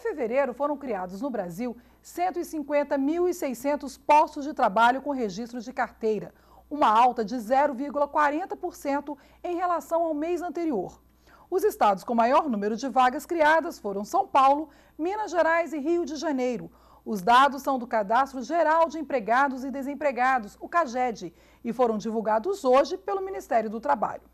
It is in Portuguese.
Em fevereiro, foram criados no Brasil 150.600 postos de trabalho com registro de carteira, uma alta de 0,40% em relação ao mês anterior. Os estados com maior número de vagas criadas foram São Paulo, Minas Gerais e Rio de Janeiro. Os dados são do Cadastro Geral de Empregados e Desempregados, o CAGED, e foram divulgados hoje pelo Ministério do Trabalho.